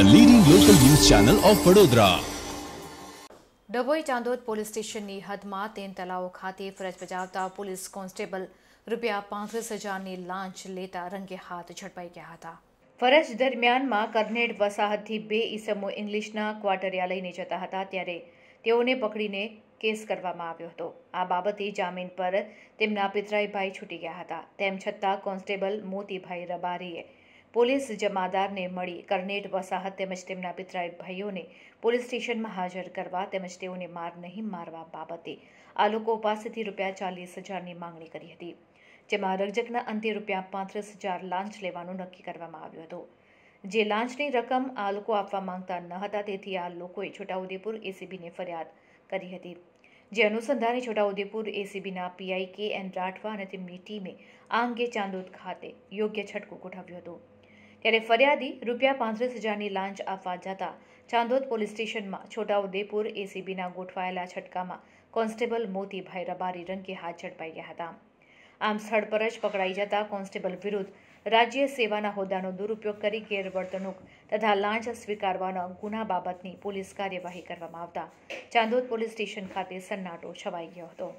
a leading local news channel of Vadodara. Dabhoi Chandod police સ્ટેશનની હદમાં તેન તલાવ ખાતે ફરજ બજાવતા પોલીસ કોન્સ્ટેબલ રૂપિયા પાંત્રીસ હજારની લાંચ લેતા રંગે હાથ ઝડપાઈ ગયા હતા ફરજ દરમિયાનમાં કરનેડ વસાહતથી બે ઈસમો ઇંગ્લિશના ક્વાર્ટરિયા લઈને જતા હતા ત્યારે તેઓને પકડીને કેસ કરવામાં આવ્યો હતો આ બાબતે જામીન પર તેમના પિતરાઈભાઈ છૂટી ગયા હતા તેમ છતાં કોન્સ્ટેબલ મોતીભાઈ રબારીએ પોલીસ જમાદારને મળી કરનેટ વસાહત તેમજ તેમના પિતરાય ભાઈઓને પોલીસ સ્ટેશનમાં હાજર કરવા તેમજ તેઓને માર નહીં મારવા બાબતે આ લોકો પાસેથી રૂપિયા ચાલીસ હજારની માંગણી કરી હતી જેમાં રજકના અંતે રૂપિયા પાંત્રીસ હજાર લાંચ લેવાનું નક્કી કરવામાં આવ્યું હતું જે લાંચની રકમ આ લોકો આપવા માંગતા ન હતા તેથી આ લોકોએ છોટાઉદેપુર એસીબીને ફરિયાદ કરી હતી જે અનુસંધાને છોટાઉદેપુર એસીબીના પીઆઈ કે એન રાઠવા અને તેમની ટીમે આ અંગે ચાંદોદ ખાતે યોગ્ય છટકો ગોઠવ્યો હતો ત્યારે ફરિયાદી રૂપિયા પાંત્રીસ હજારની લાંચ આપવા જતા ચાંદોદ પોલીસ સ્ટેશનમાં છોટાઉદેપુર એસીબીના ગોઠવાયેલા છટકામાં કોન્સ્ટેબલ મોતીભાઈ રબારી રંગે હાથ ઝડપાઈ ગયા હતા આમ સ્થળ પર જ પકડાઈ જતા કોન્સ્ટેબલ વિરુદ્ધ રાજ્ય સેવાના હોદ્દાનો દુરુપયોગ કરી ગેરવર્તણૂક તથા લાંચ સ્વીકારવાના ગુના બાબતની પોલીસ કાર્યવાહી કરવામાં આવતા ચાંદોદ પોલીસ સ્ટેશન ખાતે સન્નાટો છવાઈ ગયો હતો